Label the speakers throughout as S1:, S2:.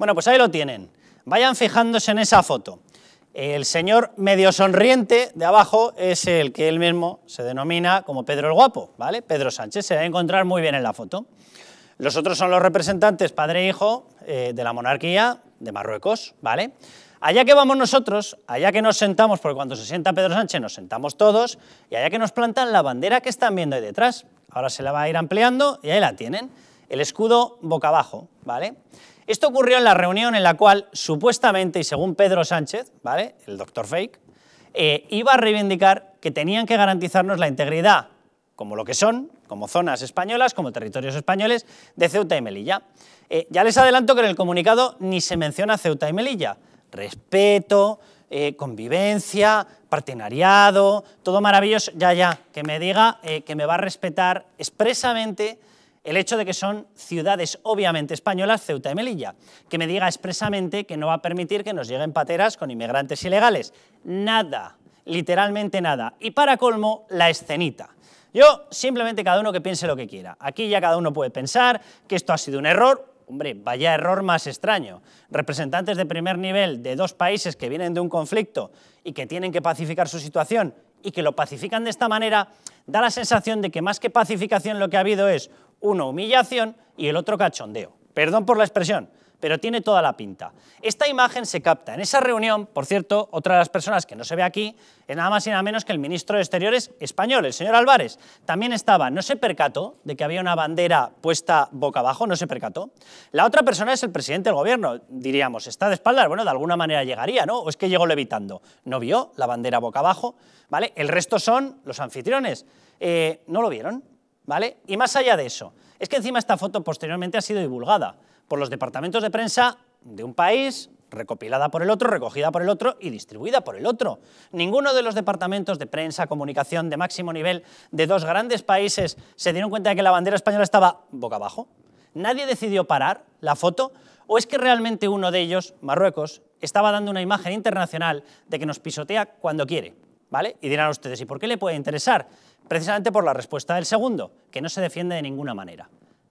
S1: Bueno, pues ahí lo tienen. Vayan fijándose en esa foto. El señor medio sonriente de abajo es el que él mismo se denomina como Pedro el Guapo, ¿vale? Pedro Sánchez, se va a encontrar muy bien en la foto. Los otros son los representantes, padre e hijo, eh, de la monarquía de Marruecos, ¿vale? Allá que vamos nosotros, allá que nos sentamos, porque cuando se sienta Pedro Sánchez nos sentamos todos, y allá que nos plantan la bandera que están viendo ahí detrás. Ahora se la va a ir ampliando y ahí la tienen el escudo boca abajo, ¿vale? Esto ocurrió en la reunión en la cual, supuestamente, y según Pedro Sánchez, ¿vale? El doctor Fake, eh, iba a reivindicar que tenían que garantizarnos la integridad, como lo que son, como zonas españolas, como territorios españoles, de Ceuta y Melilla. Eh, ya les adelanto que en el comunicado ni se menciona Ceuta y Melilla. Respeto, eh, convivencia, partenariado, todo maravilloso. Ya, ya, que me diga que me va a respetar expresamente el hecho de que son ciudades obviamente españolas, Ceuta y Melilla, que me diga expresamente que no va a permitir que nos lleguen pateras con inmigrantes ilegales. Nada, literalmente nada. Y para colmo, la escenita. Yo simplemente cada uno que piense lo que quiera. Aquí ya cada uno puede pensar que esto ha sido un error. Hombre, vaya error más extraño. Representantes de primer nivel de dos países que vienen de un conflicto y que tienen que pacificar su situación y que lo pacifican de esta manera, da la sensación de que más que pacificación lo que ha habido es una humillación y el otro cachondeo. Perdón por la expresión, pero tiene toda la pinta. Esta imagen se capta en esa reunión, por cierto, otra de las personas que no se ve aquí, es nada más y nada menos que el ministro de Exteriores español, el señor Álvarez. También estaba, no se percató de que había una bandera puesta boca abajo, no se percató. La otra persona es el presidente del gobierno, diríamos, está de espaldas, bueno, de alguna manera llegaría, ¿no? O es que llegó levitando. No vio la bandera boca abajo, ¿vale? El resto son los anfitriones. Eh, no lo vieron, ¿vale? Y más allá de eso, es que encima esta foto posteriormente ha sido divulgada por los departamentos de prensa de un país, recopilada por el otro, recogida por el otro y distribuida por el otro. Ninguno de los departamentos de prensa, comunicación de máximo nivel de dos grandes países se dieron cuenta de que la bandera española estaba boca abajo. Nadie decidió parar la foto o es que realmente uno de ellos, Marruecos, estaba dando una imagen internacional de que nos pisotea cuando quiere. ¿Vale? Y dirán ustedes, ¿y por qué le puede interesar? Precisamente por la respuesta del segundo, que no se defiende de ninguna manera.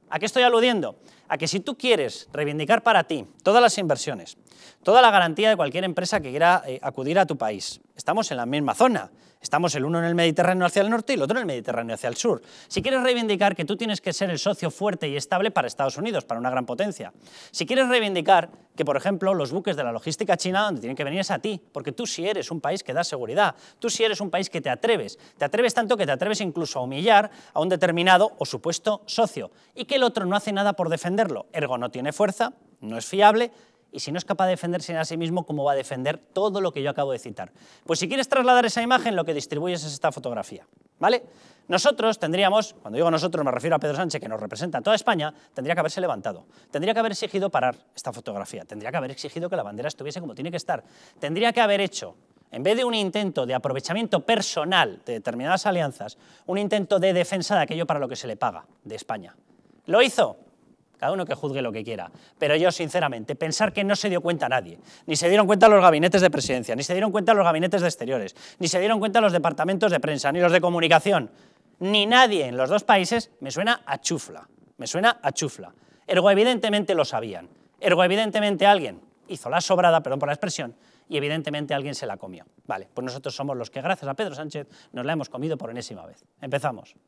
S1: ¿A qué estoy aludiendo? A que si tú quieres reivindicar para ti todas las inversiones, toda la garantía de cualquier empresa que quiera eh, acudir a tu país, Estamos en la misma zona. Estamos el uno en el Mediterráneo hacia el norte y el otro en el Mediterráneo hacia el sur. Si quieres reivindicar que tú tienes que ser el socio fuerte y estable para Estados Unidos, para una gran potencia. Si quieres reivindicar que, por ejemplo, los buques de la logística china donde tienen que venir es a ti, porque tú sí eres un país que da seguridad, tú sí eres un país que te atreves, te atreves tanto que te atreves incluso a humillar a un determinado o supuesto socio y que el otro no hace nada por defenderlo, ergo no tiene fuerza, no es fiable, y si no es capaz de defenderse a sí mismo, ¿cómo va a defender todo lo que yo acabo de citar? Pues si quieres trasladar esa imagen, lo que distribuyes es esta fotografía. ¿Vale? Nosotros tendríamos, cuando digo nosotros me refiero a Pedro Sánchez, que nos representa a toda España, tendría que haberse levantado, tendría que haber exigido parar esta fotografía, tendría que haber exigido que la bandera estuviese como tiene que estar, tendría que haber hecho, en vez de un intento de aprovechamiento personal de determinadas alianzas, un intento de defensa de aquello para lo que se le paga, de España. ¿Lo hizo? Cada uno que juzgue lo que quiera. Pero yo, sinceramente, pensar que no se dio cuenta nadie. Ni se dieron cuenta los gabinetes de presidencia, ni se dieron cuenta los gabinetes de exteriores, ni se dieron cuenta los departamentos de prensa, ni los de comunicación, ni nadie en los dos países, me suena a chufla. Me suena a chufla. Ergo, evidentemente lo sabían. Ergo, evidentemente alguien hizo la sobrada, perdón por la expresión, y evidentemente alguien se la comió. Vale, pues nosotros somos los que, gracias a Pedro Sánchez, nos la hemos comido por enésima vez. Empezamos.